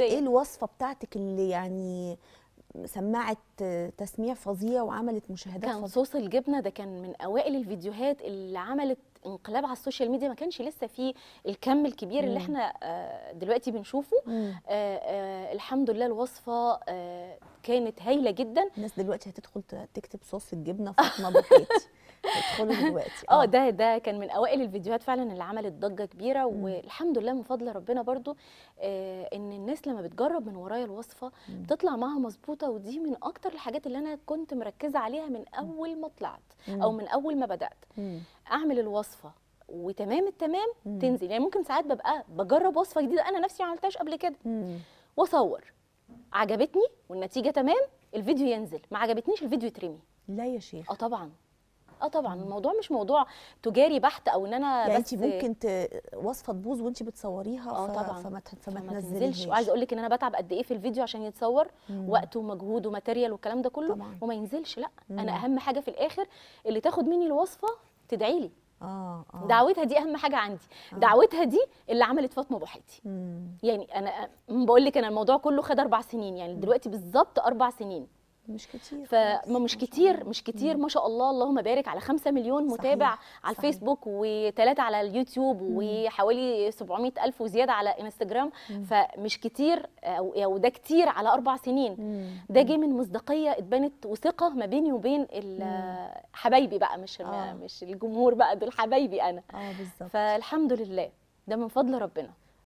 إيه, ايه الوصفه بتاعتك اللي يعني سمعت تسميع فظيع وعملت مشاهدات كان صوص الجبنه ده كان من اوائل الفيديوهات اللي عملت انقلاب على السوشيال ميديا ما كانش لسه فيه الكم الكبير مم. اللي احنا آه، دلوقتي بنشوفه آآ آآ آه، آه، الحمد لله الوصفه كانت هايله جدا الناس دلوقتي هتدخل تكتب صوص الجبنه فاطمه بوحيتي ادخلوا دلوقتي آه،, اه ده ده كان من اوائل الفيديوهات فعلا اللي عملت ضجه كبيره مم. والحمد لله من فضل ربنا برضو آه ان الناس لما بتجرب من ورايا الوصفه مم. بتطلع معاها مظبوطه ودي من اكتر الحاجات اللي انا كنت مركزه عليها من اول ما طلعت او من اول ما بدات مم. اعمل الوصفه وتمام التمام مم. تنزل يعني ممكن ساعات ببقى بجرب وصفه جديده انا نفسي ما عملتهاش قبل كده واصور عجبتني والنتيجه تمام الفيديو ينزل ما عجبتنيش الفيديو يترمي لا يا شيخ اه طبعا اه طبعا الموضوع مش موضوع تجاري بحت او ان انا يعني بس انت ممكن ت... وصفه تبوظ وانت بتصوريها اه ف... طبعا فما, ت... فما, فما تنزلش وعايزه اقول لك ان انا بتعب قد ايه في الفيديو عشان يتصور مم. وقت ومجهود وماتيريال والكلام ده كله طبعا. وما ينزلش لا مم. انا اهم حاجه في الاخر اللي تاخد مني الوصفه تدعي لي آه،, آه دعوتها دي اهم حاجه عندي آه. دعوتها دي اللي عملت فاطمه بوحيتي يعني انا بقول لك انا الموضوع كله خد اربع سنين يعني دلوقتي بالظبط اربع سنين مش كتير فما مش كتير مش كتير ما شاء الله اللهم بارك على 5 مليون متابع صحيح. على الفيسبوك و3 على اليوتيوب مم. وحوالي 700 ألف وزيادة على انستجرام مم. فمش كتير أو ده كتير على أربع سنين مم. ده جه من مصداقية اتبنت وثقة ما بيني وبين حبايبي بقى مش آه. مش الجمهور بقى دول حبايبي أنا اه بالظبط فالحمد لله ده من فضل ربنا